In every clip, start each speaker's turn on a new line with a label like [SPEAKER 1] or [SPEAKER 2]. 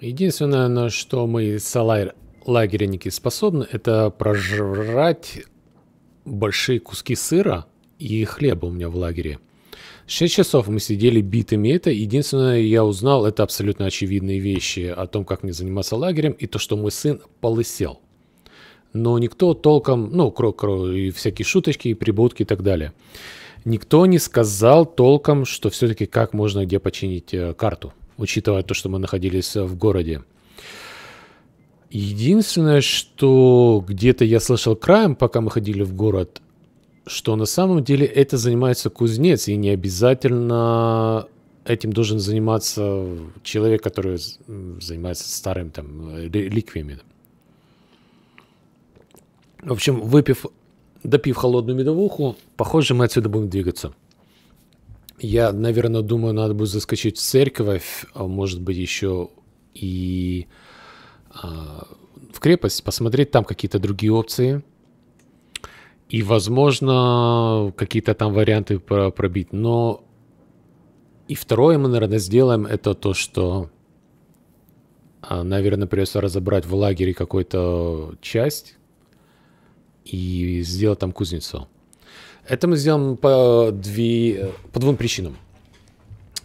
[SPEAKER 1] Единственное, на что мы салай-лагерники способны, это прожрать большие куски сыра и хлеба у меня в лагере. 6 часов мы сидели битыми это. Единственное, я узнал, это абсолютно очевидные вещи о том, как мне заниматься лагерем, и то, что мой сын полысел. Но никто толком, ну, кро, кро и всякие шуточки, и прибудки и так далее. Никто не сказал толком, что все-таки как можно где починить э, карту учитывая то, что мы находились в городе. Единственное, что где-то я слышал краем, пока мы ходили в город, что на самом деле это занимается кузнец, и не обязательно этим должен заниматься человек, который занимается старым там реликвиями. В общем, выпив, допив холодную медовуху, похоже, мы отсюда будем двигаться. Я, наверное, думаю, надо будет заскочить в церковь, а может быть еще и а, в крепость, посмотреть там какие-то другие опции. И, возможно, какие-то там варианты про пробить. Но и второе мы, наверное, сделаем, это то, что, а, наверное, придется разобрать в лагере какую-то часть и сделать там кузницу. Это мы сделаем по, две, по двум причинам.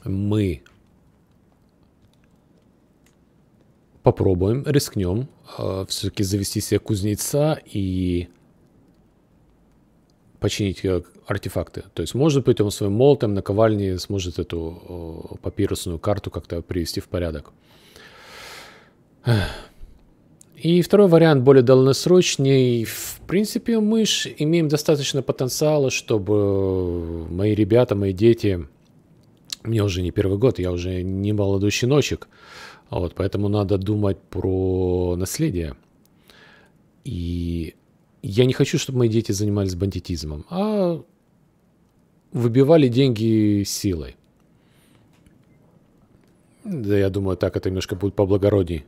[SPEAKER 1] Мы попробуем, рискнем э, все-таки завести себе кузнеца и починить э, артефакты. То есть, может быть, он своим молотом, на ковальне сможет эту э, папирусную карту как-то привести в порядок. И второй вариант более долгосрочный. В принципе, мы же имеем достаточно потенциала, чтобы э, мои ребята, мои дети... Мне уже не первый год, я уже не молодой щеночек. Вот, поэтому надо думать про наследие. И я не хочу, чтобы мои дети занимались бандитизмом, а выбивали деньги силой. Да, я думаю, так это немножко будет поблагородней.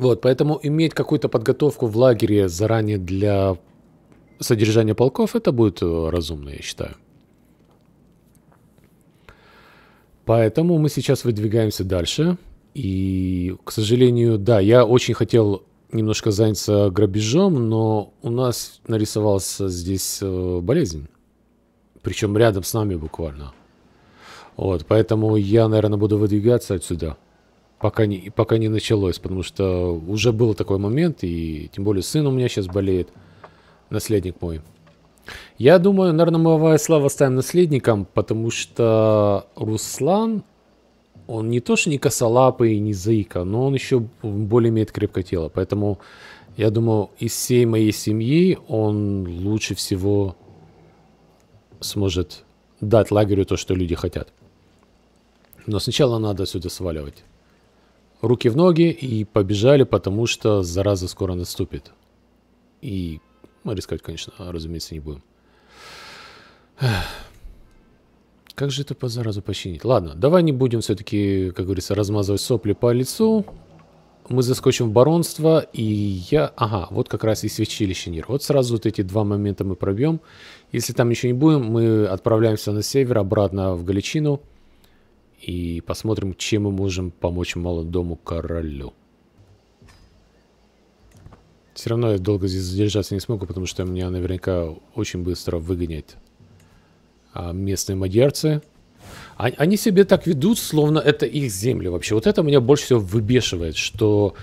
[SPEAKER 1] Вот, поэтому иметь какую-то подготовку в лагере заранее для содержания полков, это будет э, разумно, я считаю. Поэтому мы сейчас выдвигаемся дальше. И, к сожалению, да, я очень хотел немножко заняться грабежом, но у нас нарисовался здесь э, болезнь. Причем рядом с нами буквально. Вот, поэтому я, наверное, буду выдвигаться отсюда пока не, пока не началось, потому что уже был такой момент, и тем более сын у меня сейчас болеет, наследник мой. Я думаю, наверное, мы Ваислава ставим наследником, потому что Руслан, он не то что не косолапый, не заика, но он еще более имеет крепкое тело. Поэтому я думаю, из всей моей семьи он лучше всего сможет дать лагерю то, что люди хотят. Но сначала надо отсюда сваливать руки в ноги и побежали, потому что зараза скоро наступит. И мы ну, рисковать, конечно, разумеется, не будем. Как же это по заразу починить? Ладно, давай не будем все-таки, как говорится, размазывать сопли по лицу. Мы заскочим в баронство, и я... Ага, вот как раз и свечилище Нир. Вот сразу вот эти два момента мы пробьем. Если там ничего не будем, мы отправляемся на север, обратно в Галичину и посмотрим, чем мы можем помочь молодому королю. Все равно я долго здесь задержаться не смогу, потому что меня наверняка очень быстро выгонят а местные мадьярцы. А, они себе так ведут, словно это их земли вообще. Вот это меня больше всего выбешивает, что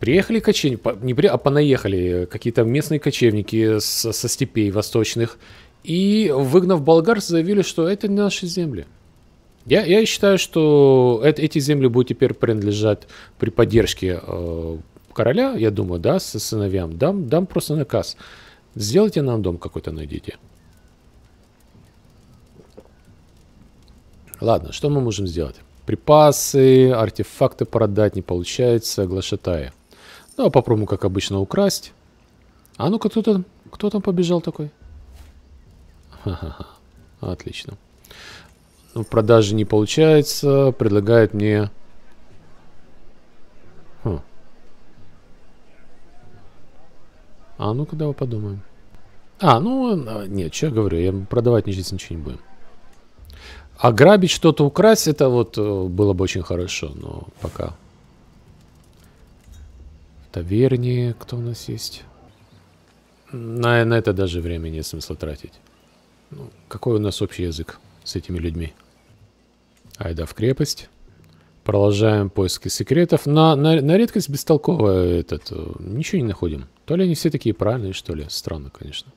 [SPEAKER 1] приехали кочевники, не при, а понаехали какие-то местные кочевники со, со степей восточных, и, выгнав болгар, заявили, что это наши земли. Я, я считаю, что это, эти земли будут теперь принадлежать при поддержке э, короля, я думаю, да, со сыновьям. Дам, дам просто наказ. Сделайте нам дом какой-то, найдите. Ладно, что мы можем сделать? Припасы, артефакты продать не получается, глашатая. Ну, а попробуем, как обычно, украсть. А ну-ка, кто там, кто там побежал такой? Ха-ха-ха, отлично. В продаже не получается. Предлагает мне... Хм. А ну когда мы подумаем. А, ну, нет, что я говорю, я продавать здесь ничего не будем. А грабить что-то украсть, это вот э, было бы очень хорошо, но пока. В таверне кто у нас есть? На, на это даже времени нет смысла тратить. Ну, какой у нас общий язык с этими людьми? Айда в крепость. Продолжаем поиски секретов. На, на, на редкость бестолково этот. Э, ничего не находим. То ли они все такие правильные, что ли. Странно, конечно.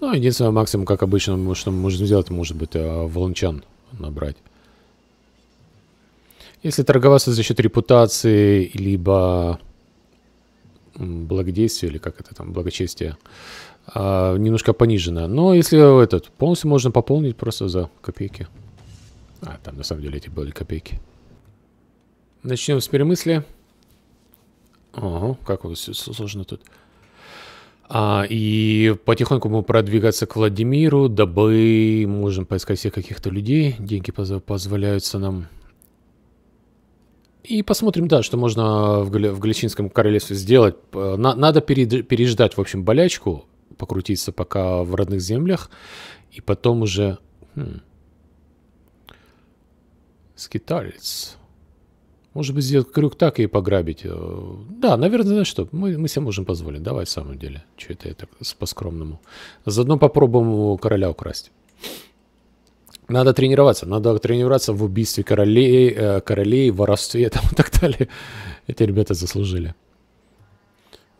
[SPEAKER 1] Ну, единственное, максимум, как обычно, что мы можем сделать, может быть, э, волончан набрать. Если торговаться за счет репутации, либо благодействия, или как это там, благочестия, а, немножко понижена. Но если этот, полностью можно пополнить просто за копейки. А, там на самом деле эти были копейки. Начнем с перемысли. Ого, как у нас все сложно тут. А, и потихоньку мы продвигаться к Владимиру, дабы можем поискать всех каких-то людей. Деньги позв позволяются нам. И посмотрим, да, что можно в, Гали в Галичинском королевстве сделать. Э, на надо переждать, в общем, болячку, покрутиться пока в родных землях, и потом уже... Хм, скиталец. Может быть, сделать крюк так и пограбить. Э, да, наверное, знаешь что, мы, мы себе можем позволить. Давай в самом деле. что это я так по-скромному. Заодно попробуем у короля украсть. Надо тренироваться. Надо тренироваться в убийстве королей, э, королей воровстве и так далее. Эти ребята заслужили.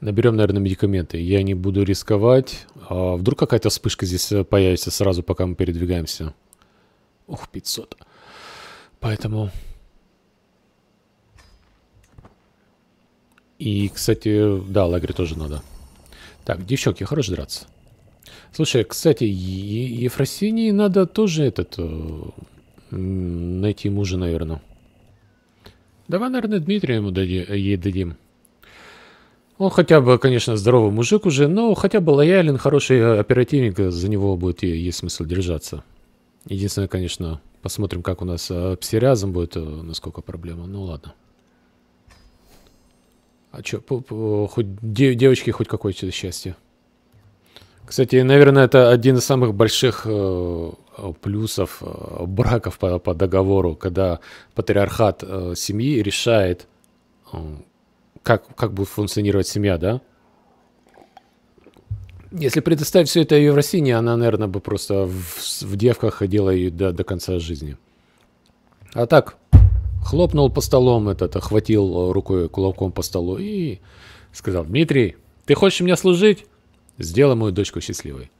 [SPEAKER 1] Наберем, наверное, медикаменты. Я не буду рисковать. А вдруг какая-то вспышка здесь э, появится сразу, пока мы передвигаемся. Ух, 500. Поэтому... И, кстати, да, лагерь тоже надо. Так, девчонки, хорош драться. Слушай, кстати, Ефросинии надо тоже этот... Э, найти мужа, наверное. Давай, наверное, Дмитрию ему дади, э, ей дадим. Он ну, хотя бы, конечно, здоровый мужик уже, но хотя бы лоялен, хороший э, оперативник, э, за него будет и есть смысл держаться. Единственное, конечно, посмотрим, как у нас э, псориазом будет, насколько проблема. Ну ладно. А чё, хоть де девочки хоть какое-то счастье. Кстати, наверное, это один из самых больших э, плюсов э, браков по, по договору, когда патриархат э, семьи решает, как, как будет функционировать семья, да? Если предоставить все это Евросине, она, наверное, бы просто в, в девках ходила и до, до конца жизни. А так, хлопнул по столом этот, охватил э, рукой кулаком по столу и сказал, Дмитрий, ты хочешь мне служить? Сделай мою дочку счастливой.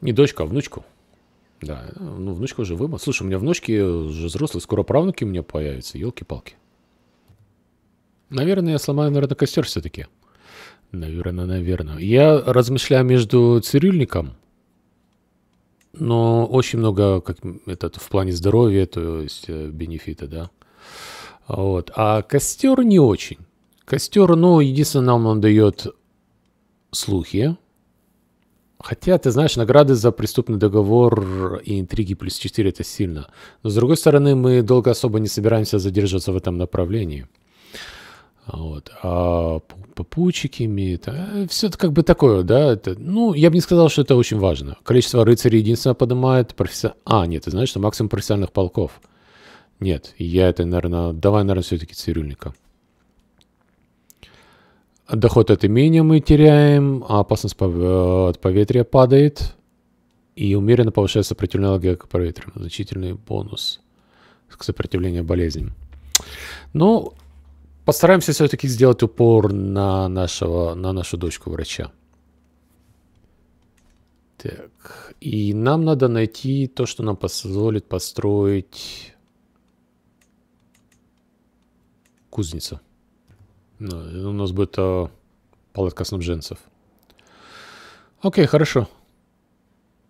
[SPEAKER 1] Не дочку, а внучку. Да, ну внучка уже вымыла. Слушай, у меня внучки э, уже взрослые, скоро правнуки у меня появятся, елки-палки. Наверное, я сломаю, наверное, костер все-таки. Наверное, наверное. Я размышляю между цирюльником, но очень много как этот в плане здоровья, то есть э, бенефита, да. Вот. А костер не очень. Костер, ну, единственное, нам он дает слухи. Хотя, ты знаешь, награды за преступный договор и интриги плюс 4 это сильно. Но, с другой стороны, мы долго особо не собираемся задерживаться в этом направлении. Вот. А попутчиками, это, все это как бы такое, да, это, ну, я бы не сказал, что это очень важно. Количество рыцарей единственно поднимает професси- А, нет, ты знаешь, что максимум профессиональных полков. Нет, я это, наверное, давай, наверное, все-таки цирюльника. Доход от имения мы теряем, а опасность э, от поветрия падает. И умеренно повышается сопротивление аллергии к поветрию. Значительный бонус к сопротивлению болезням. Ну, постараемся все-таки сделать упор на, нашего, на нашу дочку врача. Так, и нам надо найти то, что нам позволит построить кузницу. Ну, у нас будет а, палатка снабженцев. Окей, хорошо.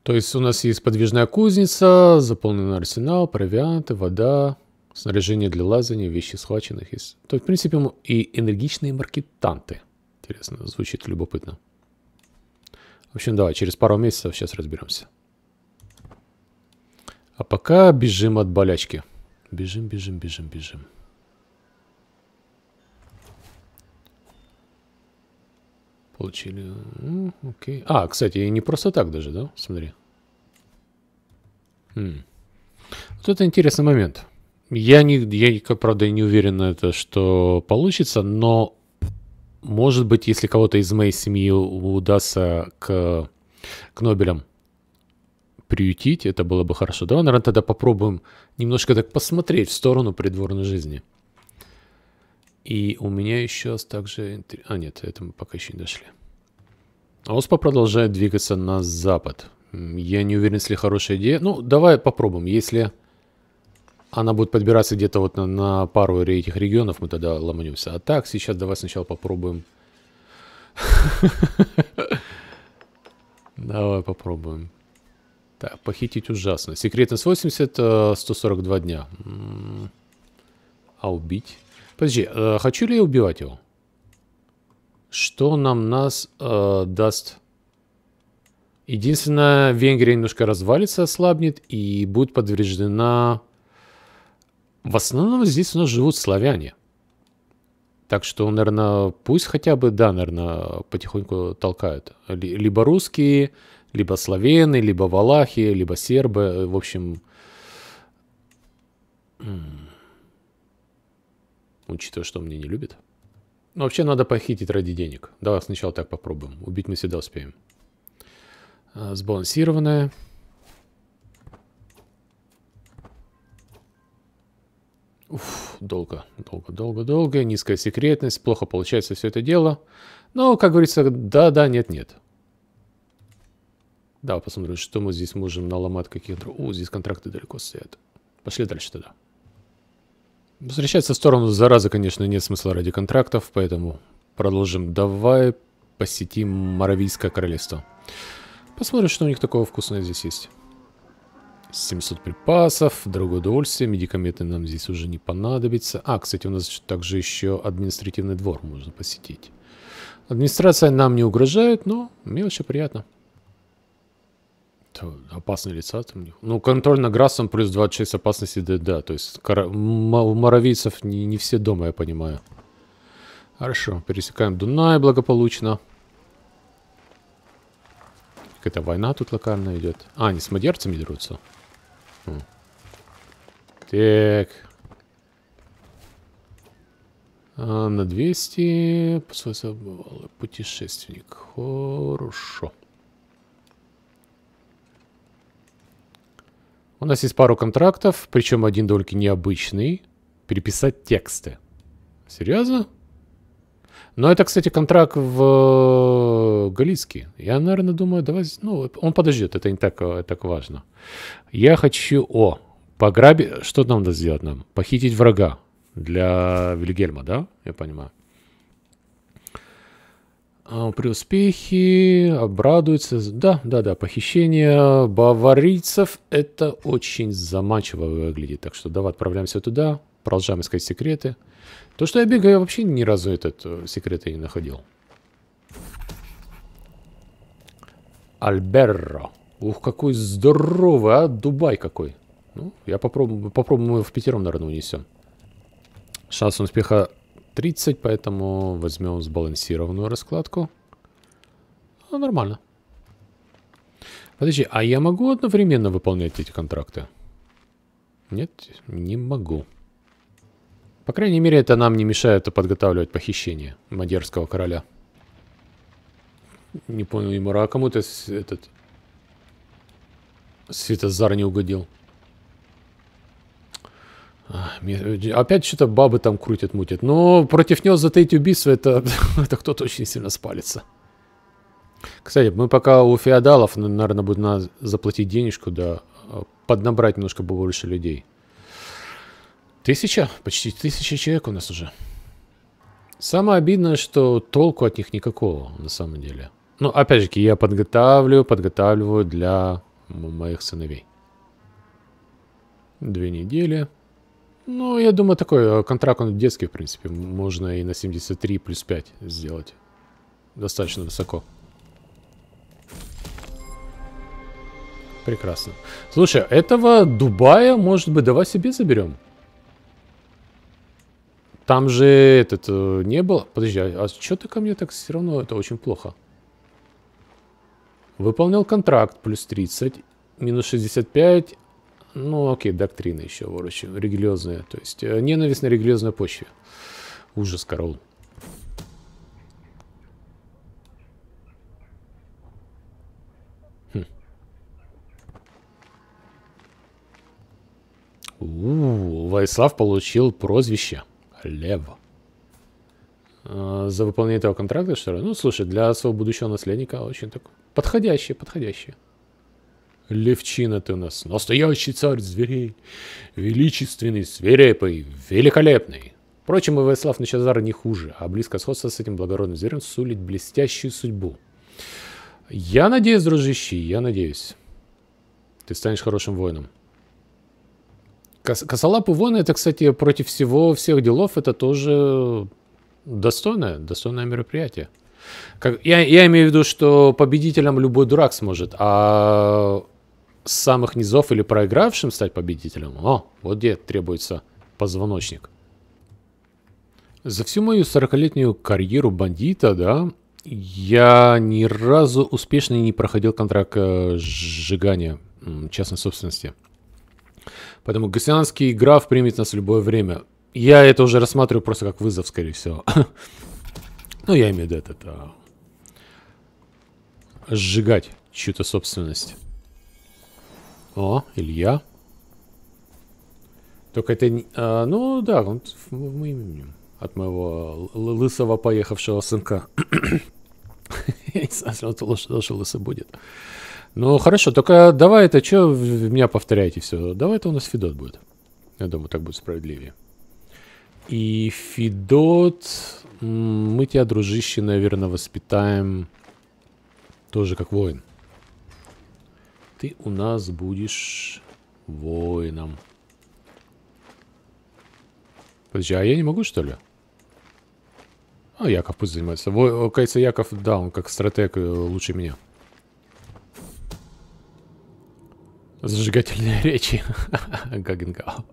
[SPEAKER 1] То есть у нас есть подвижная кузница, заполненный арсенал, провианты, вода, снаряжение для лазания, вещи схваченных есть. То, в принципе, и энергичные маркетанты. Интересно, звучит любопытно. В общем, давай, через пару месяцев сейчас разберемся. А пока бежим от болячки. Бежим, бежим, бежим, бежим. Получили... Окей. А, кстати, не просто так даже, да? Смотри. Хм. Вот это интересный момент. Я, не, я, правда, не уверен, на это, что получится, но, может быть, если кого-то из моей семьи удастся к, к Нобелям приютить, это было бы хорошо. Давай, наверное, тогда попробуем немножко так посмотреть в сторону придворной жизни. И у меня еще также... А, нет, это мы пока еще не дошли. ОСПА продолжает двигаться на запад. Я не уверен, если хорошая идея. Ну, давай попробуем. Если она будет подбираться где-то вот на, на пару этих регионов, мы тогда ломанемся. А так, сейчас давай сначала попробуем. Давай попробуем. Так, похитить ужасно. Секретность 80, 142 э, дня. М-м. А убить? Подожди, э, хочу ли я убивать его? Что нам нас э, даст? Единственное, Венгрия немножко развалится, ослабнет и будет подтверждена в основном здесь у нас живут славяне. Так что, наверное, пусть хотя бы, да, наверное, потихоньку толкают. Либо русские, либо славяне, либо валахи, либо сербы. В общем, учитывая, что он меня не любит. Но вообще надо похитить ради денег. Давай сначала так попробуем. Убить мы всегда успеем. Сбалансированное. Уф, долго, долго, долго, долго. Низкая секретность, плохо получается все это дело. Но, как говорится, да-да, нет-нет. Да, посмотрим, что мы здесь можем наломать каких-то... О, здесь контракты далеко стоят. Пошли дальше тогда. Возвращаться в сторону заразы, конечно, нет смысла ради контрактов, поэтому продолжим. Давай посетим Моравийское королевство. Посмотрим, что у них такого вкусное здесь есть. 700 припасов, дорогое удовольствие, медикаменты нам здесь уже не понадобятся. А, кстати, у нас также еще административный двор можно посетить. Администрация нам не угрожает, но мелочи приятно. Это опасные лица там у них. Ну, контроль над Грассом плюс 26 опасности Да, да, то есть у моровицев не, не все дома, я понимаю. Хорошо, пересекаем Дунай благополучно. Какая-то война тут локально идет. А, они с мадерцами дерутся. Хм. Так. А на 200 путешественник. Хорошо. У нас есть пару контрактов, причем один довольно необычный. Переписать тексты. Серьезно? Но это, кстати, контракт в э, Галицке. Я, наверное, думаю, давай... Ну, он подождет, это не так, э, так важно. Я хочу... О, пограбить... Что нам надо сделать нам? Похитить врага для Вильгельма, да? Я понимаю. А, при успехе обрадуется. Да, да, да, похищение баварийцев. Это очень заманчиво выглядит. Так что давай отправляемся туда, продолжаем искать секреты. То, что я бегаю, я вообще ни разу этот э, секрет не находил. Альберро. Ух, какой здоровый, а? Дубай какой. Ну, я попробую, попробую, мы в пятером, наверное, унесем. Шанс успеха 30, поэтому возьмем сбалансированную раскладку. Ну, нормально. Подожди, а я могу одновременно выполнять эти контракты? Нет, не могу. По крайней мере, это нам не мешает подготавливать похищение Мадерского короля. Не понял, Емура, а кому-то этот... Светозар не угодил. А, э, опять что-то бабы там крутят, мутят. Но против него затаить убийство, это, это кто-то очень сильно спалится. Кстати, мы пока у феодалов, наверное, будем заплатить денежку, да, а, поднабрать немножко больше людей. Тысяча? Почти тысяча человек у нас уже. Самое обидное, что толку от них никакого, на самом деле. Ну, опять же, я подготавливаю, подготавливаю для моих сыновей. Две недели. Ну, я думаю, такой э, контракт, он детский, в принципе. Можно и на 73 плюс 5 сделать. Достаточно высоко. Прекрасно. Слушай, этого Дубая, может быть, давай себе заберем. Там же этот э, не было. Подожди, а, а что ты ко мне так все равно? Это очень плохо. Выполнял контракт плюс 30, минус 65. Ну, окей, доктрина еще, короче, религиозная. То есть э, ненависть на религиозной почве. Ужас, король. Хм. У, -у, У, Владислав получил прозвище. Лев. А, за выполнение этого контракта, что ли? Ну, слушай, для своего будущего наследника очень так подходящее, подходящее. Левчина ты у нас, настоящий царь зверей, величественный, свирепый, великолепный. Впрочем, и Ваислав Начазар не хуже, а близкое сходство с этим благородным зверем сулит блестящую судьбу. Я надеюсь, дружище, я надеюсь. Ты станешь хорошим воином. Косолап Вон, это, кстати, против всего, всех делов, это тоже достойное, достойное мероприятие. Как, я, я имею в виду, что победителем любой дурак сможет, а с самых низов или проигравшим стать победителем, о, вот где требуется позвоночник. За всю мою 40-летнюю карьеру бандита, да, я ни разу успешно не проходил контракт э, сжигания частной собственности. Поэтому гассианский граф примет нас в любое время. Я это уже рассматриваю просто как вызов, скорее всего. ну, я имею в виду этот... А... Сжигать чью-то собственность. О, Илья. Только это... А, ну, да, он в моем имени. От моего лысого поехавшего сынка. я не знаю, что лучше будет. Ну, хорошо, только давай это, что меня повторяете все? Давай это у нас Федот будет. Я думаю, так будет справедливее. И Федот, мы тебя, дружище, наверное, воспитаем тоже как воин. Ты у нас будешь воином. Подожди, а я не могу, что ли? А, Яков пусть занимается. Во, э, кажется, Яков, да, он как стратег э, лучше меня. зажигательные речи Гагенгау.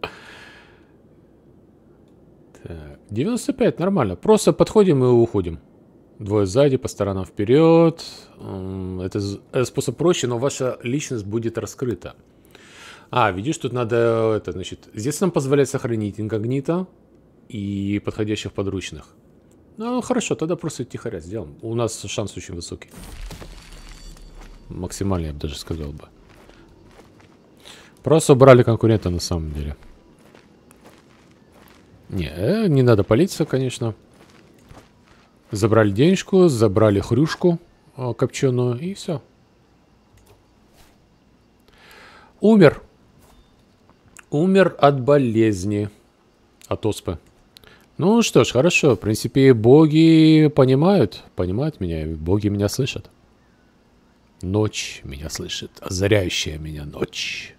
[SPEAKER 1] Так, 95, нормально. Просто подходим и уходим. Двое сзади, по сторонам вперед. Это, это способ проще, но ваша личность будет раскрыта. А, видишь, тут надо это, значит, здесь нам позволяет сохранить инкогнито и подходящих подручных. Ну, хорошо, тогда просто тихоря сделаем. У нас шанс очень высокий. Максимальный, я бы даже сказал бы. Просто убрали конкурента на самом деле. Не, э, не надо палиться, конечно. Забрали денежку, забрали хрюшку э, копченую и все. Умер. Умер от болезни. От оспы. Ну что ж, хорошо. В принципе, боги понимают. Понимают меня. Боги меня слышат. Ночь меня слышит. Озаряющая меня ночь.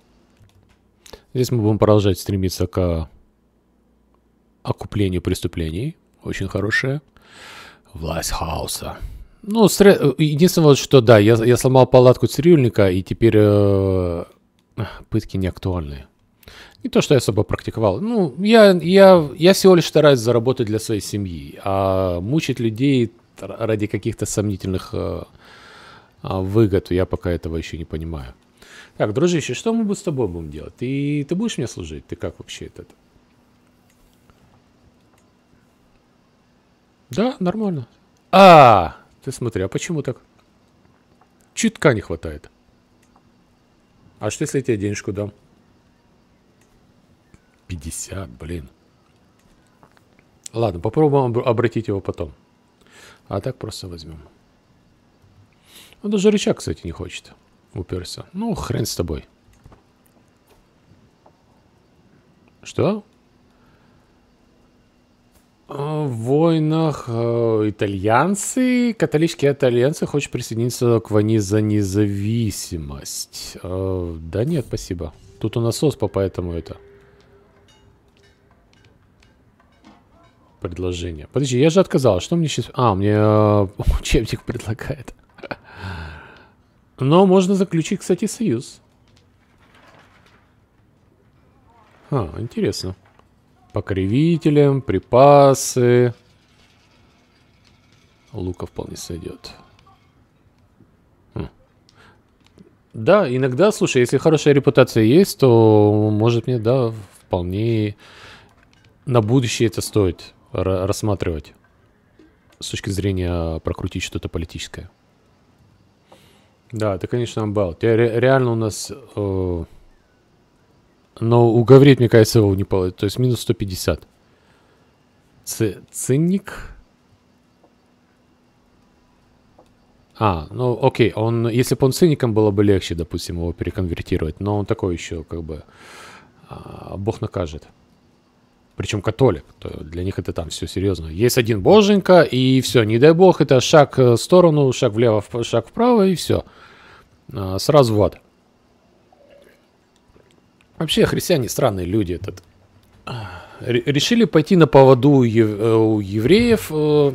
[SPEAKER 1] Здесь мы будем продолжать стремиться к окуплению преступлений. Очень хорошая Власть хаоса. Ну, сре... единственное, что, да, я, я сломал палатку цирюльника, и теперь э... пытки не актуальны. Не то, что я особо практиковал. Ну, я, я, я всего лишь стараюсь заработать для своей семьи. А мучить людей ради каких-то сомнительных э... А, выгод я пока этого еще не понимаю. Так, дружище, что мы с тобой будем делать? Ты, ты будешь мне служить? Ты как вообще этот? Да, нормально. А, ты смотри, а почему так? Чутка не хватает. А что, если я тебе денежку дам? 50, блин. Ладно, попробуем обратить его потом. А так просто возьмем. Он даже рычаг, кстати, не хочет уперся. Ну, хрен с тобой. Что? А, в войнах а, итальянцы, католические итальянцы хочет присоединиться к войне за независимость. А, да нет, спасибо. Тут у нас оспа, поэтому это. Предложение. Подожди, я же отказал. Что мне сейчас... А, мне учебник предлагает. Но можно заключить, кстати, союз. А, интересно. Покривителем, припасы. Лука вполне сойдет. Хм. Да, иногда, слушай, если хорошая репутация есть, то может мне, да, вполне на будущее это стоит рассматривать с точки зрения прокрутить что-то политическое. Да, это, конечно, амбал. Ре реально у нас... Э но у Гаврит, мне кажется, его не получится. То есть минус 150. Ц ценник? А, ну окей, он, если бы он ценником было бы легче, допустим, его переконвертировать, но он такой еще, как бы, а, бог накажет. Причем католик, то для них это там все серьезно. Есть один боженька, и все, не дай бог, это шаг э, в сторону, шаг влево, шаг вправо, и все. А, сразу в ад. Вообще христиане странные люди этот. Решили пойти на поводу э, у евреев, э,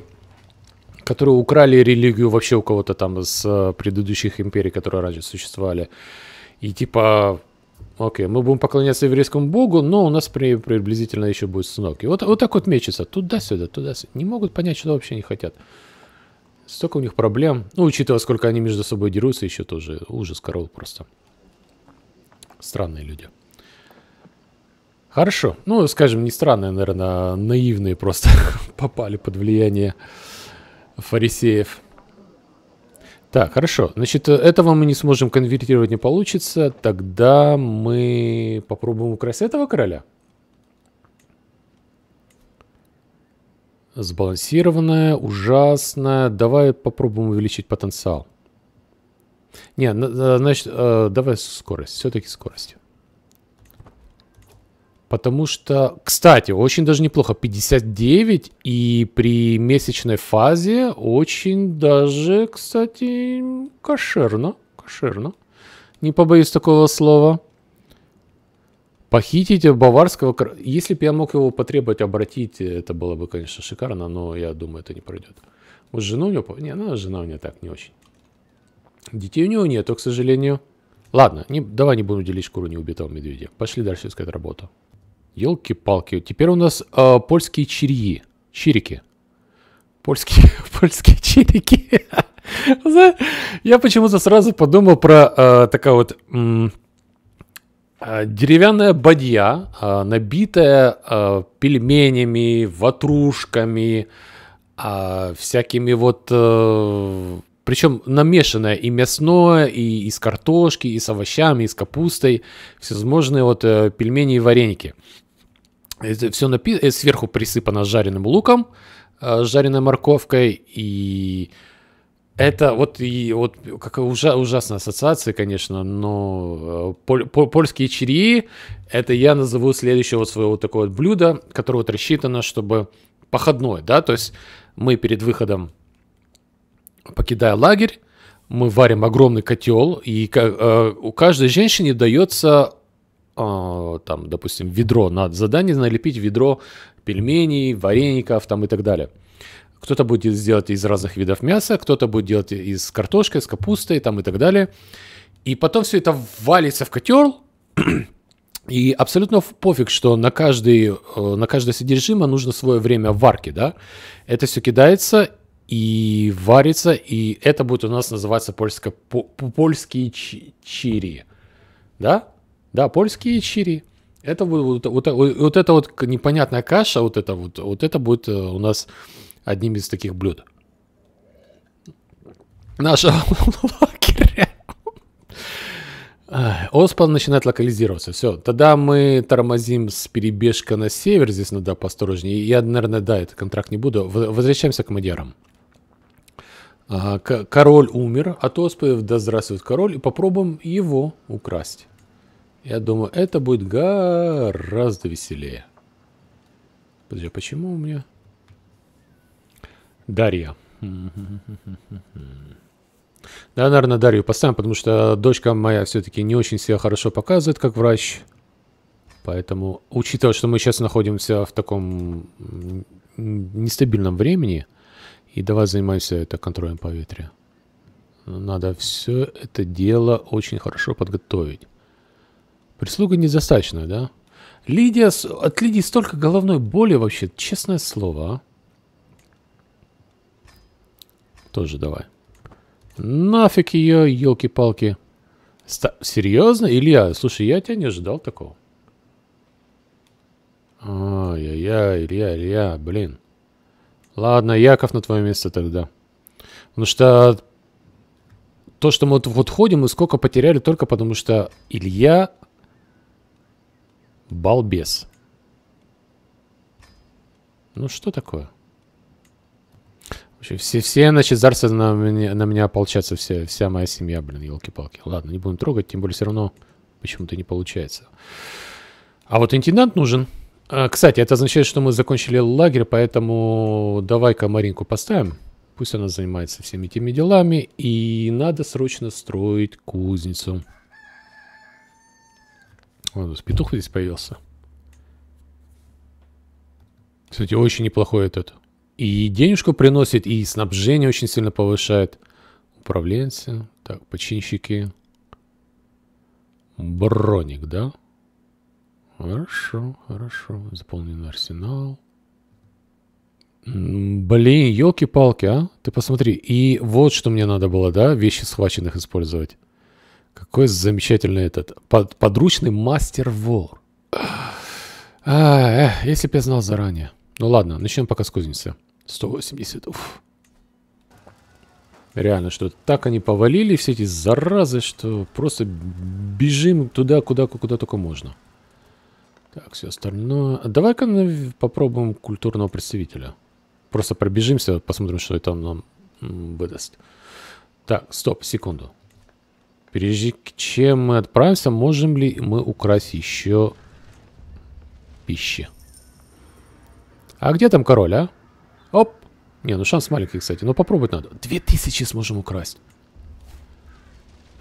[SPEAKER 1] которые украли религию вообще у кого-то там с э, предыдущих империй, которые раньше существовали. И типа, окей, мы будем поклоняться еврейскому богу, но у нас приблизительно еще будет сынок. И вот, вот так вот мечется, туда-сюда, туда-сюда. Не могут понять, что вообще не хотят. Столько у них проблем. Ну, учитывая, сколько они между собой дерутся, еще тоже ужас корол просто. Странные люди. Хорошо. Ну, скажем, не странные, наверное, а наивные просто попали под влияние фарисеев. Так, хорошо. Значит, этого мы не сможем конвертировать, не получится. Тогда мы попробуем украсть этого короля. сбалансированная, ужасная. Давай попробуем увеличить потенциал. Не, э, значит, э, давай скорость. Все-таки скорость. Потому что, кстати, очень даже неплохо. 59 и при месячной фазе очень даже, кстати, кошерно. Кошерно. Не побоюсь такого слова. Похитить баварского... Если бы я мог его потребовать обратить, это было бы, конечно, шикарно, но я думаю, это не пройдет. Вот жену у него... Не, ну, жена у меня так не очень. Детей у него нету, к сожалению. Ладно, не... давай не будем делить шкуру неубитого медведя. Пошли дальше искать работу. Елки-палки. Теперь у нас э, польские черьи. Чирики. Польские, польские чирики. Я почему-то сразу подумал про э, такая вот... Э, деревянная бадья, э, набитая э, пельменями, ватрушками, всякими вот... Причем намешанное и мясное, и из картошки, и с овощами, и с капустой. Всевозможные вот пельмени и вареники. Это все напи... сверху присыпано жареным луком, жареной морковкой и это вот и вот какая ужа, ужасная ассоциация, конечно, но э, поль, по, польские черри это я назову следующее вот свое вот такое вот блюдо, которое вот рассчитано, чтобы походное, да, то есть мы перед выходом покидая лагерь, мы варим огромный котел, и э, у каждой женщине дается э, там, допустим, ведро на задание налепить ведро пельменей, вареников там и так далее. Кто-то будет делать из разных видов мяса, кто-то будет делать из картошки, с капустой там, и так далее. И потом все это валится в котел, и абсолютно пофиг, что на, каждый, э, на каждое содержимое нужно свое время варки, да? Это все кидается и варится, и это будет у нас называться польско, по, польские чири, да? Да, польские чири. Это вот, вот, вот, вот эта вот непонятная каша, вот это вот, вот это будет э, у нас одним из таких блюд. Нашего блогера. Оспан начинает локализироваться. Все, тогда мы тормозим с перебежка на север. Здесь надо поосторожнее. Я, наверное, да, этот контракт не буду. Возвращаемся к мадьярам. А, король умер от оспы, да здравствует король, и попробуем его украсть. Я думаю, это будет гораздо веселее. Подожди, а почему у меня... Дарья. Да, наверное, Дарью поставим, потому что дочка моя все-таки не очень себя хорошо показывает как врач. Поэтому, учитывая, что мы сейчас находимся в таком нестабильном времени, и давай занимаемся это контролем по ветре. Надо все это дело очень хорошо подготовить. Прислуга недостаточная, да? Лидия, от Лидии столько головной боли вообще, честное слово, а? Тоже давай. Нафиг ее, елки-палки. Серьезно, Илья? Слушай, я тебя не ожидал такого. Ай-яй-яй, Илья, Илья, блин. Ладно, Яков на твое место тогда. Потому что то, что мы вот, вот ходим, мы сколько потеряли только потому, что Илья балбес. Ну что такое? все, все, значит, зарцы на меня, на меня ополчатся, все, вся моя семья, блин, елки-палки. Ладно, не будем трогать, тем более все равно почему-то не получается. А вот интендант нужен. А, кстати, это означает, что мы закончили лагерь, поэтому давай-ка Маринку поставим. Пусть она занимается всеми теми делами. И надо срочно строить кузницу. Вон, петух здесь появился. Кстати, очень неплохой этот и денежку приносит, и снабжение очень сильно повышает. Управленцы, так, починщики. Броник, да? Хорошо, хорошо. Заполнен арсенал. Блин, елки-палки, а? Ты посмотри. И вот что мне надо было, да, вещи схваченных использовать. Какой замечательный этот под, подручный мастер вор. А, эх, если бы я знал заранее. Ну ладно, начнем пока с кузницы. 180. Уф. Реально, что так они повалили, все эти заразы, что просто бежим туда, куда, куда только можно. Так, все остальное. Давай-ка попробуем культурного представителя. Просто пробежимся, посмотрим, что это нам выдаст. Так, стоп, секунду. Прежде чем мы отправимся, можем ли мы украсть еще пищи? А где там король, а? Не, ну шанс маленький, кстати. Но попробовать надо. Две тысячи сможем украсть.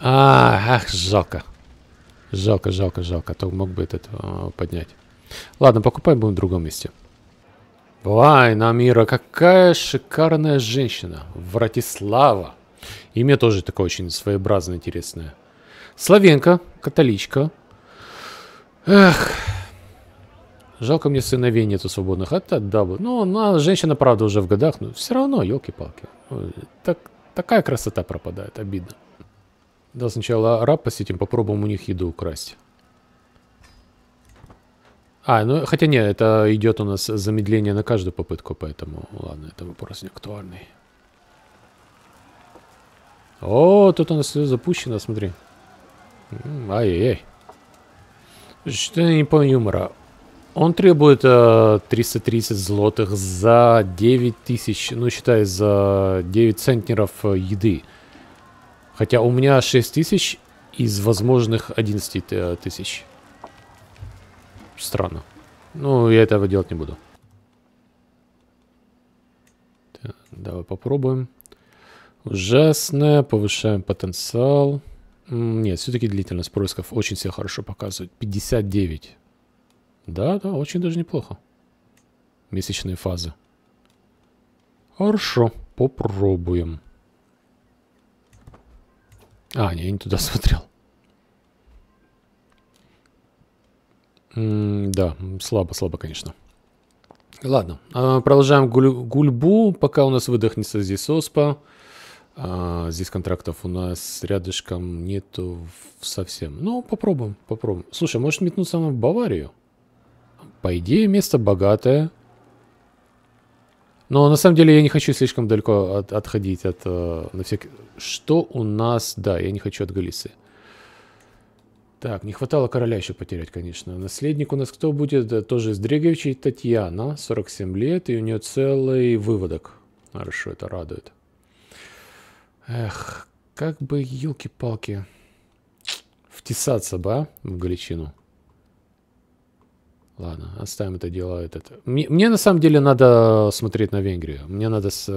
[SPEAKER 1] А, ах, жалко. Жалко, жалко, жалко. А то мог бы этот э, поднять. Ладно, покупаем будем в другом месте. Ой, Намира, какая шикарная женщина. Вратислава. Имя тоже такое очень своеобразное, интересное. Словенка, католичка. Эх, Жалко мне сыновей нету свободных, а то отдал бы. Ну, она, женщина, правда, уже в годах, но все равно, елки-палки. Ну, так, такая красота пропадает, обидно. Да, сначала араб посетим, попробуем у них еду украсть. А, ну, хотя нет, это идет у нас замедление на каждую попытку, поэтому, ладно, это вопрос не актуальный. О, тут у нас все запущено, смотри. Ай-яй-яй. Что я не по юмора. Он требует э, 330 злотых за 9 тысяч, ну считай, за 9 центнеров э, еды. Хотя у меня 6 тысяч из возможных 11 э, тысяч. Странно. Ну, я этого делать не буду. Так, давай попробуем. Ужасное. Повышаем потенциал. Нет, все-таки длительность происков очень себя хорошо показывает. 59. Да, да, очень даже неплохо. Месячные фазы. Хорошо, попробуем. А, не, я не туда смотрел. М да, слабо, слабо, конечно. Ладно, а, продолжаем гуль гульбу, пока у нас выдохнется здесь оспа. А, здесь контрактов у нас рядышком нету совсем. Ну, попробуем, попробуем. Слушай, может метнуться в Баварию? По идее, место богатое. Но на самом деле я не хочу слишком далеко от, отходить от... Э, на всякий... Что у нас... Да, я не хочу от Галисы. Так, не хватало короля еще потерять, конечно. Наследник у нас кто будет? Да, тоже из Дреговичей Татьяна, 47 лет, и у нее целый выводок. Хорошо, это радует. Эх, как бы, елки-палки, втесаться бы, а, в Галичину. Ладно, оставим это дело. Этот. Мне, мне на самом деле надо смотреть на Венгрию. Мне надо... С,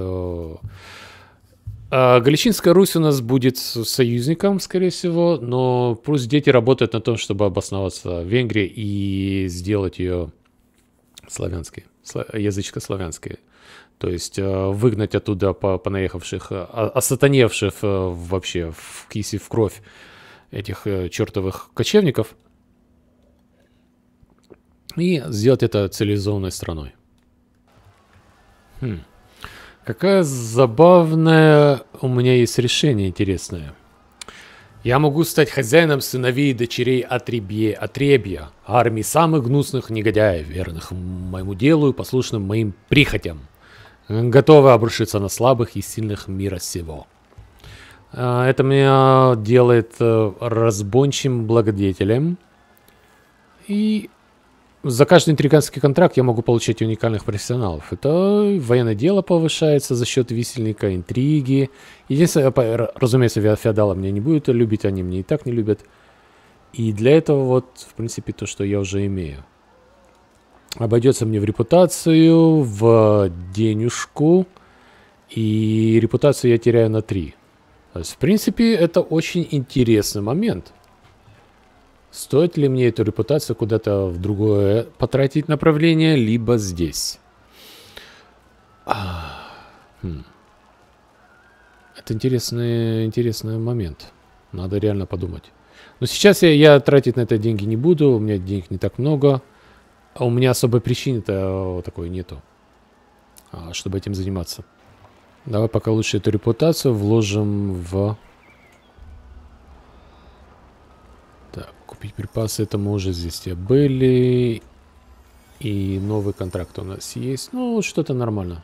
[SPEAKER 1] а Галичинская Русь у нас будет союзником, скорее всего, но плюс дети работают на том, чтобы обосноваться в Венгрии и сделать ее славянской, язычко-славянской. То есть э, выгнать оттуда понаехавших, а, осатаневших вообще, в, если в кровь этих чертовых кочевников – и сделать это цивилизованной страной. Хм. Какая забавная у меня есть решение интересное. Я могу стать хозяином сыновей и дочерей Атребье, Атребья, армии самых гнусных негодяев, верных моему делу и послушным моим прихотям, готовы обрушиться на слабых и сильных мира сего. А, это меня делает э, разбончим благодетелем. И за каждый интриганский контракт я могу получать уникальных профессионалов. Это военное дело повышается за счет висельника, интриги. Единственное, разумеется, феодала меня не будет любить, они меня и так не любят. И для этого вот, в принципе, то, что я уже имею. Обойдется мне в репутацию, в денежку. И репутацию я теряю на 3. То есть, в принципе, это очень интересный момент – Стоит ли мне эту репутацию куда-то в другое потратить направление, либо здесь? А, хм. Это интересный, интересный момент. Надо реально подумать. Но сейчас я, я тратить на это деньги не буду, у меня денег не так много. А у меня особой причины-то э, такой нету, а, чтобы этим заниматься. Давай пока лучше эту репутацию вложим в купить припасы, это мы уже здесь те были. И новый контракт у нас есть. Ну, что-то нормально.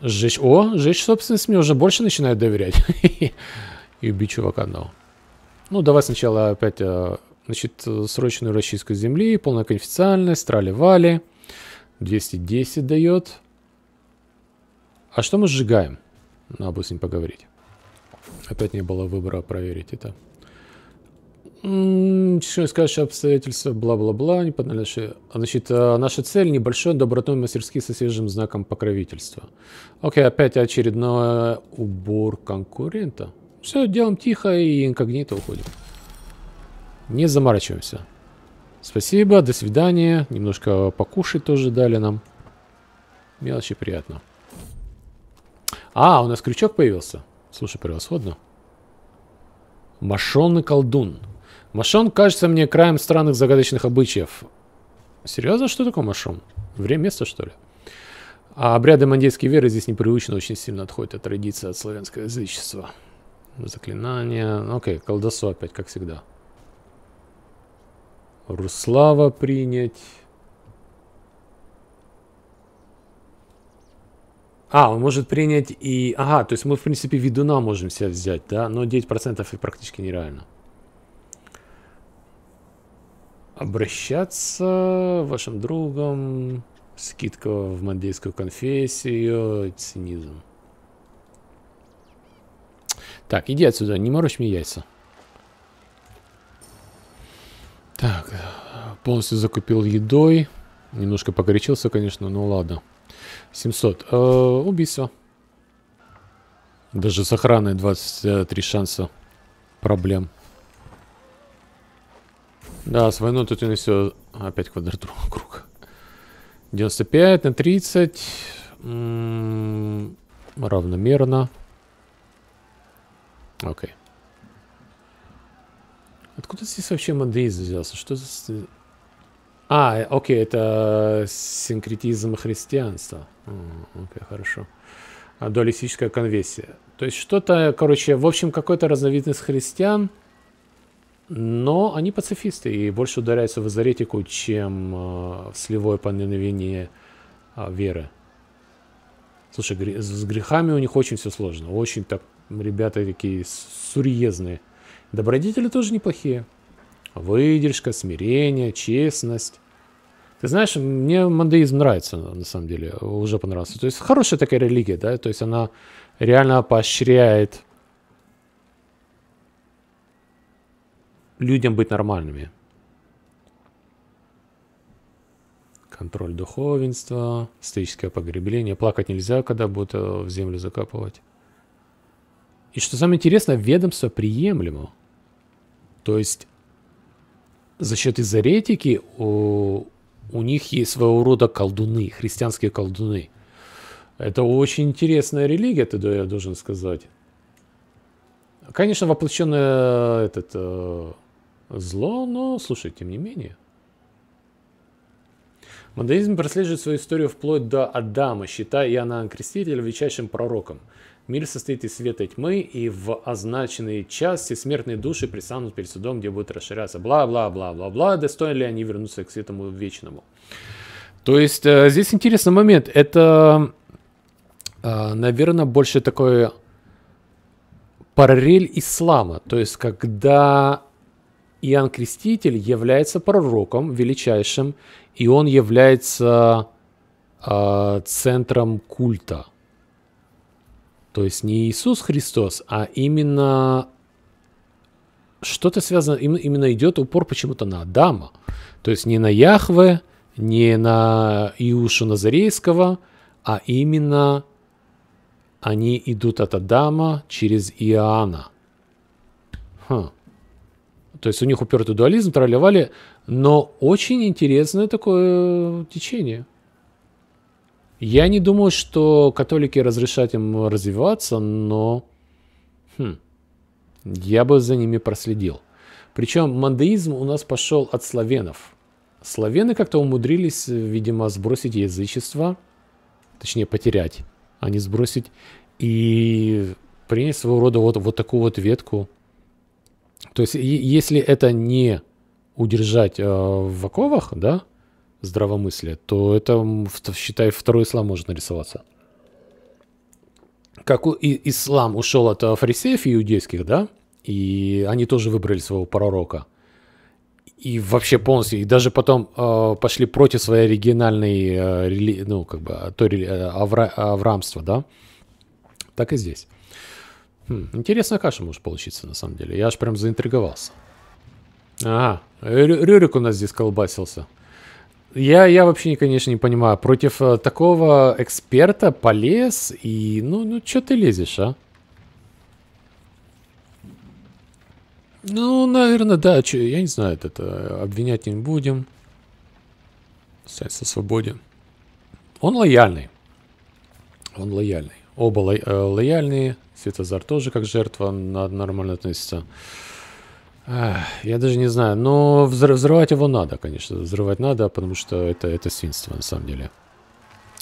[SPEAKER 1] Сжечь. О, сжечь собственность мне уже больше начинает доверять. И убить чувака одного. Ну, давай сначала опять, э, значит, срочную расчистку земли, полная конфиденциальность, трали-вали. 210 дает. А что мы сжигаем? Надо бы с ним поговорить. Опять не было выбора проверить это. Еще скажешь обстоятельства, бла-бла-бла, не поднали. Значит, а, наша цель – небольшой добротной мастерский со свежим знаком покровительства. Окей, опять очередной убор конкурента. Все, делаем тихо и инкогнито уходим. Не заморачиваемся. Спасибо, до свидания. Немножко покушать тоже дали нам. Мелочи приятно. А, у нас крючок появился. Слушай, превосходно. Мошенный колдун. Машон кажется мне краем странных загадочных обычаев. Серьезно, что такое машон? Время, место, что ли? А обряды мандейской веры здесь непривычно очень сильно отходят от традиции, от славянского язычества. Заклинание, ну, Окей, колдосо опять, как всегда. Руслава принять. А, он может принять и... Ага, то есть мы, в принципе, ведуна можем себя взять, да? Но 9% и практически нереально обращаться вашим другом. Скидка в мандейскую конфессию. Цинизм. Так, иди отсюда, не морочь мне яйца. Так, полностью закупил едой. Немножко погорячился, конечно, но ладно. 700. Э, -э убийство. Даже с охраной 23 э, шанса проблем. Да, с войной тут у нас все опять квадратура круг. 95 на 30. М -м, равномерно. Окей. Okay. Откуда здесь вообще Мандриз взялся? Что за... А, окей, okay, это синкретизм христианства. Окей, okay, хорошо. А, дуалистическая конвессия. То есть что-то, короче, в общем, какой-то разновидность христиан... Но они пацифисты и больше ударяются в эзоретику, чем э, в сливое пониновение а, веры. Слушай, с грехами у них очень все сложно. Очень так ребята такие сурьезные. Добродетели тоже неплохие. Выдержка, смирение, честность. Ты знаешь, мне мандаизм нравится, на самом деле, уже понравился. То есть хорошая такая религия, да, то есть она реально поощряет людям быть нормальными. Контроль духовенства, стоическое погребление. Плакать нельзя, когда будут э, в землю закапывать. И что самое интересное, ведомство приемлемо. То есть за счет изоретики у, у них есть своего рода колдуны, христианские колдуны. Это очень интересная религия, тогда я должен сказать. Конечно, воплощенная этот, э, зло, но, слушай, тем не менее. Мондаизм прослеживает свою историю вплоть до Адама, считая Иоанна Крестителя величайшим пророком. Мир состоит из света и тьмы, и в означенный час все смертные души пристанут перед судом, где будут расширяться. Бла-бла-бла-бла-бла, достойны ли они вернуться к святому вечному. То есть э, здесь интересный момент. Это, э, наверное, больше такое параллель ислама. То есть когда Иоанн Креститель является пророком величайшим, и он является э, центром культа. То есть не Иисус Христос, а именно что-то связано, именно идет упор почему-то на Адама. То есть не на Яхве, не на Иушу Назарейского, а именно они идут от Адама через Иоанна. Хм. То есть у них упертый дуализм, тролливали, но очень интересное такое течение. Я не думаю, что католики разрешат им развиваться, но хм, я бы за ними проследил. Причем мандеизм у нас пошел от славенов. Славяны как-то умудрились, видимо, сбросить язычество, точнее потерять, а не сбросить, и принять своего рода вот, вот такую вот ветку то есть, если это не удержать э, в оковах, да, здравомыслие, то это, считай, второй ислам может нарисоваться. Как и, ислам ушел от э, фарисеев иудейских, да, и они тоже выбрали своего пророка. И вообще полностью, и даже потом э, пошли против своей оригинальной, э, рели, ну, как бы, то э, авра, аврамства, да, так и здесь. Хм, интересная каша может получиться, на самом деле. Я аж прям заинтриговался. Ага, Рю Рюрик у нас здесь колбасился. Я, я вообще, конечно, не понимаю. Против э, такого эксперта полез и... Ну, ну, что ты лезешь, а? Ну, наверное, да. Чё, я не знаю, это, это обвинять не будем. Стать со свободе. Он лояльный. Он лояльный. Оба ло э, лояльные. Светозар тоже как жертва нормально относится. Я даже не знаю, но взрывать его надо, конечно. Взрывать надо, потому что это, это свинство на самом деле.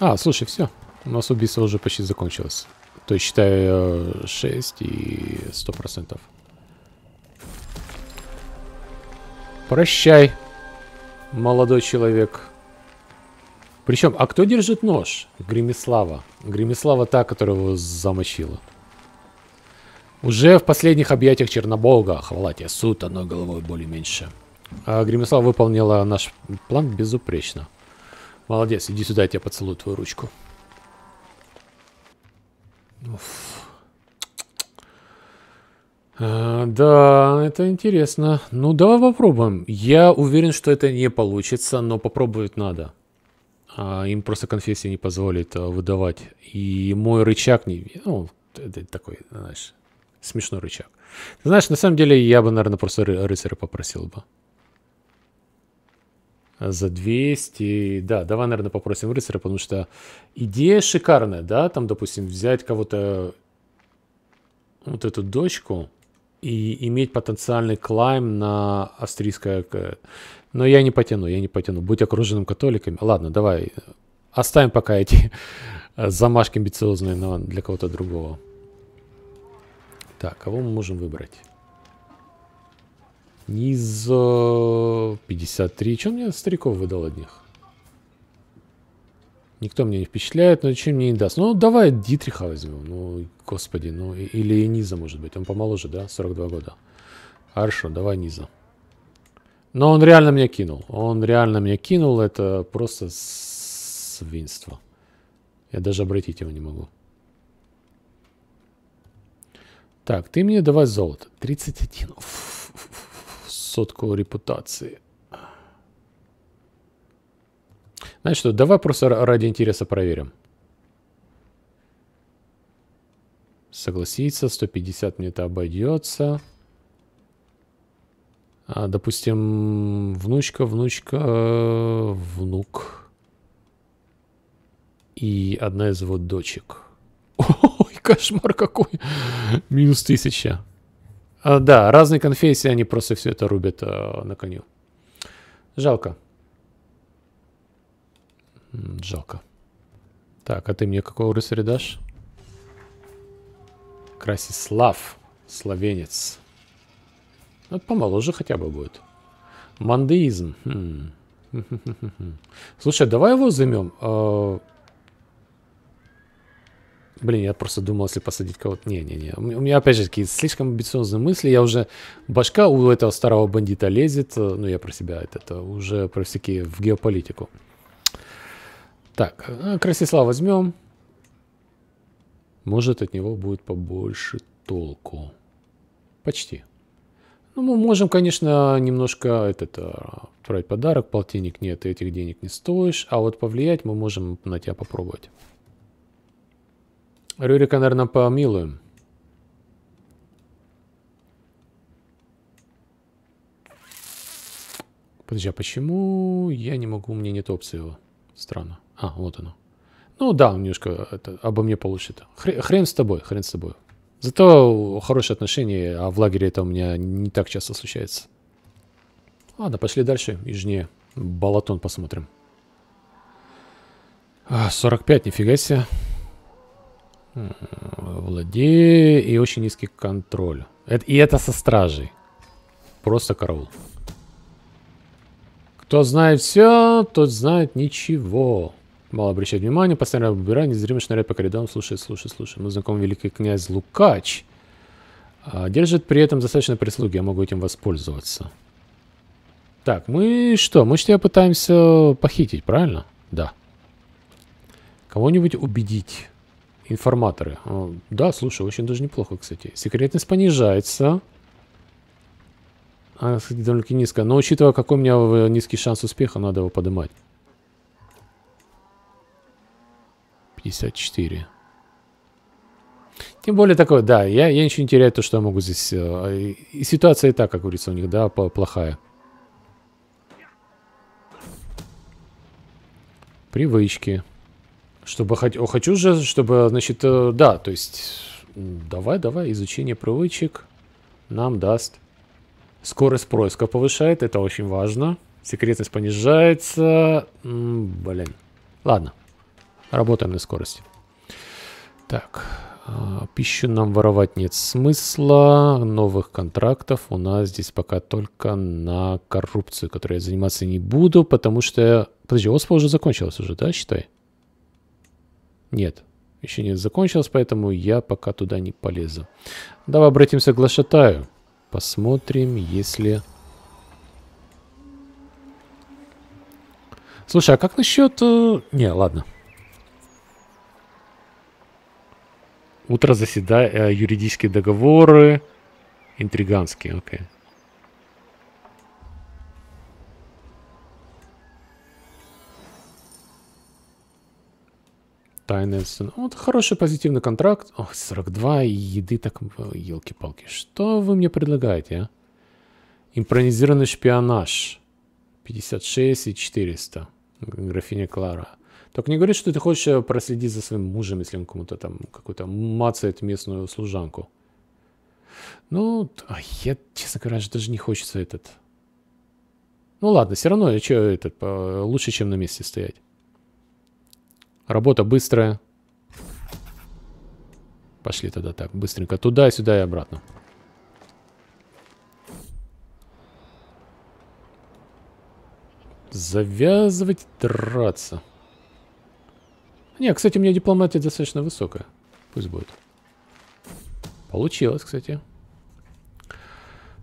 [SPEAKER 1] А, слушай, все. У нас убийство уже почти закончилось. То есть считаю 6 э, и 100%. Прощай, молодой человек. Причем, а кто держит нож? Гремислава. Гремислава та, которая его замочила. Уже в последних объятиях Чернобога. Хвала тебе, суд, одной головой боли меньше. А Гремислава выполнила наш план безупречно. Молодец, иди сюда, я тебя поцелую твою ручку. Уф. А, да, это интересно. Ну, давай попробуем. Я уверен, что это не получится, но попробовать надо. А, им просто конфессия не позволит а, выдавать. И мой рычаг, не, ну, такой, знаешь, смешной рычаг. знаешь, на самом деле я бы, наверное, просто рыцаря попросил бы. За 200, да, давай, наверное, попросим рыцаря, потому что идея шикарная, да, там, допустим, взять кого-то, вот эту дочку, и иметь потенциальный клайм на австрийское э, но я не потяну, я не потяну. Будь окруженным католиками. Ладно, давай, э, оставим пока эти э, замашки амбициозные на, для кого-то другого. Так, кого мы можем выбрать? Низ 53. Чем мне стариков выдал одних? Никто меня не впечатляет, но чем мне не даст. Ну, давай Дитриха возьмем. Ну, господи, ну, или Низа, может быть. Он помоложе, да? 42 года. Хорошо, давай Низа. Но он реально меня кинул. Он реально меня кинул. Это просто свинство. Я даже обратить его не могу. Так, ты мне давай золото. 31. Фу Сотку репутации. Знаешь что, давай просто ради интереса проверим. Согласиться, 150 мне это обойдется. А, допустим, внучка, внучка, внук и одна из его дочек. Ой, кошмар какой! Минус тысяча. А, да, разные конфессии, они просто все это рубят а, на коню. Жалко. Жалко. Так, а ты мне какого рыцаря дашь? Красислав, словенец. Это ну, помоложе хотя бы будет. Мандеизм. Хм. Слушай, давай его займем. А, блин, я просто думал, если посадить кого-то... Не-не-не, у меня опять же такие слишком амбициозные мысли, я уже... Башка у этого старого бандита лезет, ну я про себя это, это уже про всякие в геополитику. Так, э, Красислав возьмем. Может от него будет побольше толку. Почти. Ну, мы можем, конечно, немножко этот, отправить а, подарок, полтинник нет, ты этих денег не стоишь, а вот повлиять мы можем на тебя попробовать. Рюрика, наверное, помилуем. Подожди, а почему я не могу, У меня нет опции его? Странно. А, вот оно. Ну да, немножко это, обо мне получит. Хрен, хрен с тобой, хрен с тобой. Зато хорошие отношения, а в лагере это у меня не так часто случается. Ладно, пошли дальше, южнее. Балатон посмотрим. 45, а, нифига себе. Владею и очень низкий контроль. Это, и это со стражей. Просто караул. Кто знает все, тот знает ничего. Мало обращать внимания, постоянно выбирая, незримо шныряя по коридорам, слушай, слушай, слушай. Мы знаком великий князь Лукач. А, держит при этом достаточно прислуги, я могу этим воспользоваться. Так, мы что? Мы что пытаемся похитить, правильно? Да. Кого-нибудь убедить. Информаторы. Да, слушай, очень даже неплохо, кстати. Секретность понижается. Она, кстати, довольно низкая. Но учитывая, какой у меня э, низкий шанс успеха, надо его поднимать. 54. Тем более такое, да, я, я ничего не теряю, то, что я могу здесь... Э, и ситуация и так, как говорится, у них, да, плохая. Привычки. Чтобы хоть... хочу же, чтобы, значит, э, да, то есть... Давай, давай, изучение привычек нам даст. Скорость происка повышает, это очень важно. Секретность понижается. М -м, блин. Ладно. Работаем на скорости. Так, а, пищу нам воровать нет смысла. Новых контрактов у нас здесь пока только на коррупцию, которой я заниматься не буду, потому что... Подожди, ОСПА уже закончилась уже, да, считай? Нет, еще не закончилась, поэтому я пока туда не полезу. Давай обратимся к Глашатаю. Посмотрим, если... Слушай, а как насчет... Э, не, ладно. Утро заседа э, юридические договоры, интриганские, окей. Okay. Тайная сцена. Вот хороший позитивный контракт. Ох, 42 и еды так... Э, елки-палки. Что вы мне предлагаете, а? Импронизированный шпионаж. 56 и 400. Графиня Клара. Только не говори, что ты хочешь э, проследить за своим мужем, если он кому-то там какую-то мацает местную служанку. Ну, я, честно говоря, даже не хочется этот. Ну ладно, все равно я э, че, этот, лучше, чем на месте стоять. Работа быстрая. Пошли тогда так, быстренько туда, сюда и обратно. Завязывать, драться. Не, кстати, у меня дипломатия достаточно высокая. Пусть будет. Получилось, кстати.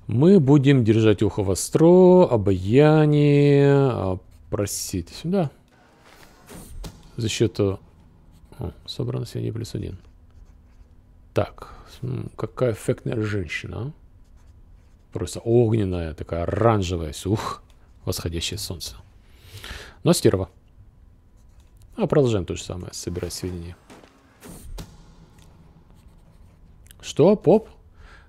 [SPEAKER 1] Мы будем держать ухо востро, обаяние, а, просить сюда. За счет... А, о, собрано сегодня плюс один. Так, какая эффектная женщина. А? Просто огненная, такая оранжевая, ух, восходящее солнце. Но стерва. А продолжаем то же самое, собирать сведения. Что, поп?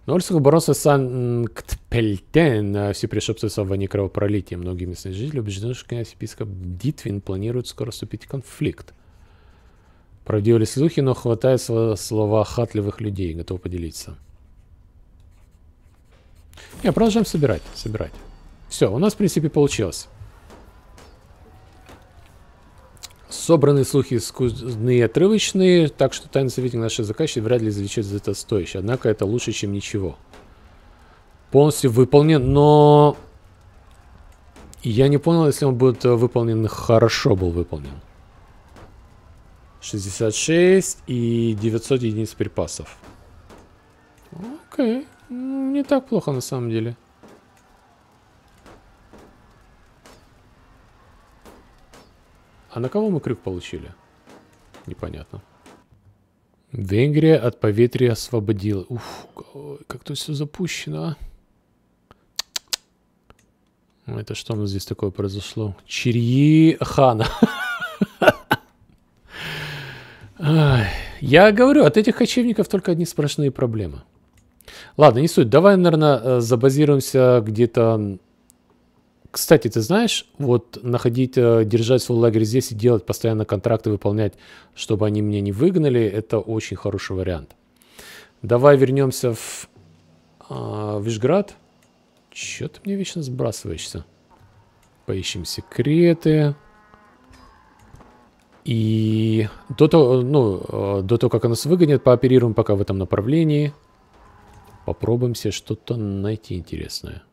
[SPEAKER 1] На улицах бороться Санкт-Пельтен все пришепствуются в кровопролития. Многие местные жители убеждены, что князь-епископ Дитвин планирует скоро вступить в конфликт. Правдивы ли слухи, но хватает слова хатливых людей, готов поделиться. Не, продолжаем собирать, собирать. Все, у нас, в принципе, получилось. Собраны слухи скудные и отрывочные, так что тайный советник наших заказчиков вряд ли извлечет за это стоящее. Однако это лучше, чем ничего. Полностью выполнен, но... Я не понял, если он будет э, выполнен хорошо был выполнен. 66 и 900 единиц припасов. Окей. Okay. Не так плохо на самом деле. А на кого мы крюк получили? Непонятно. Венгрия от поветрия освободила. Уф, как тут все запущено, а. ну, Это что у нас здесь такое произошло? Чирьи хана. Я говорю, от этих кочевников только одни сплошные проблемы. Ладно, не суть. Давай, наверное, э, забазируемся где-то кстати, ты знаешь, вот находить, э, держать свой лагерь здесь и делать постоянно контракты, выполнять, чтобы они меня не выгнали, это очень хороший вариант. Давай вернемся в а, Вишград. Че ты мне вечно сбрасываешься? Поищем секреты. И до того, ну, э, до того, как нас выгонят, пооперируем пока в этом направлении. Попробуем себе что-то найти интересное.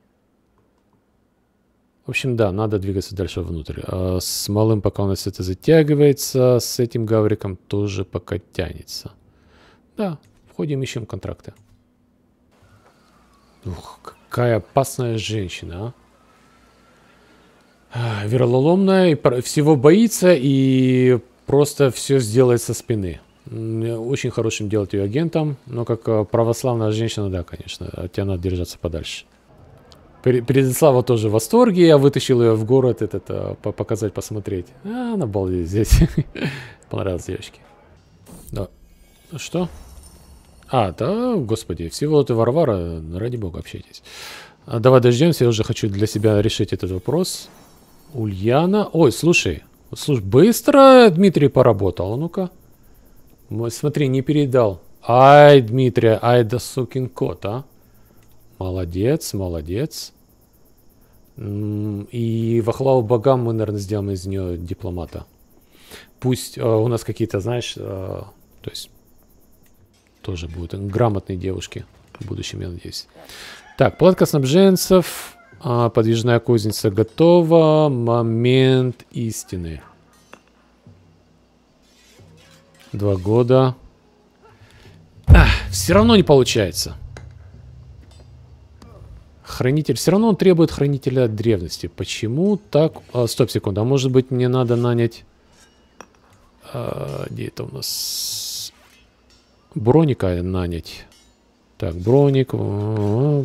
[SPEAKER 1] В общем, да, надо двигаться дальше внутрь. А с малым пока у нас это затягивается, с этим гавриком тоже пока тянется. Да, входим, ищем контракты. Ух, какая опасная женщина, а. а вероломная, всего боится, и просто все сделает со спины. Очень хорошим делать ее агентом, но как э, православная женщина, да, конечно, от тебя надо держаться подальше. Передислава тоже в восторге, я вытащил ее в город этот, э, показать, посмотреть. А, она балдеет здесь. Понравилось девочке. Да. Ну что? А, да, господи, всего и Варвара, ради бога, общайтесь. А, давай дождемся, я уже хочу для себя решить этот вопрос. Ульяна. Ой, слушай, слушай, быстро Дмитрий поработал, а ну-ка. Смотри, не передал. Ай, Дмитрий, ай да сукин кот, а. Молодец, молодец. И Вахлаву богам мы, наверное, сделаем из нее дипломата. Пусть э, у нас какие-то, знаешь, э, то есть тоже будут грамотные девушки в будущем, я надеюсь. Так, платка снабженцев, э, подвижная кузница готова, момент истины. Два года. Ах, все равно не получается. Хранитель. Все равно он требует хранителя древности. Почему так? А, стоп, секунду. А может быть мне надо нанять... А, где это у нас? Броника нанять. Так, броник. А,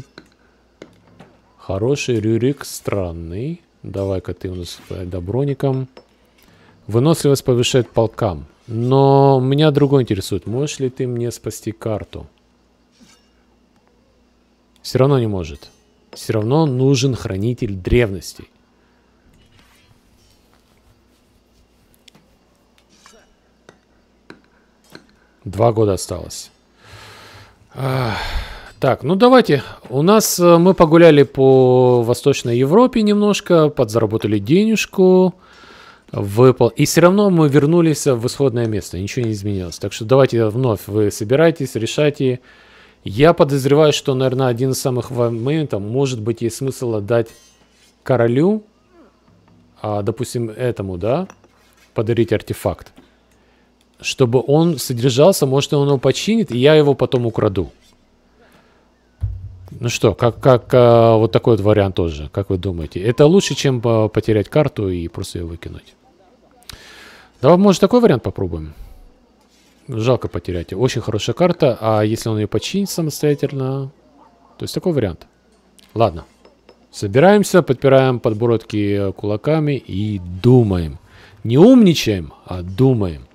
[SPEAKER 1] хороший Рюрик, странный. Давай-ка ты у нас э, до броником. Выносливость повышает полкам. Но меня другой интересует. Можешь ли ты мне спасти карту? Все равно не может все равно нужен хранитель древностей. Два года осталось. так, ну давайте. У нас э, мы погуляли по Восточной Европе немножко, подзаработали денежку. выпал, И все равно мы вернулись в исходное место, ничего не изменилось. Так что давайте вновь вы собираетесь, решайте. Я подозреваю, что, наверное, один из самых моментов, может быть, есть смысл отдать королю, а, допустим, этому, да, подарить артефакт, чтобы он содержался, может, он его починит, и я его потом украду. Ну что, как, как а, вот такой вот вариант тоже, как вы думаете? Это лучше, чем а, потерять карту и просто ее выкинуть. Давай, может, такой вариант попробуем? Жалко потерять ее. Очень хорошая карта, а если он ее починит самостоятельно... То есть такой вариант. Ладно. Собираемся, подпираем подбородки кулаками и думаем. Не умничаем, а думаем.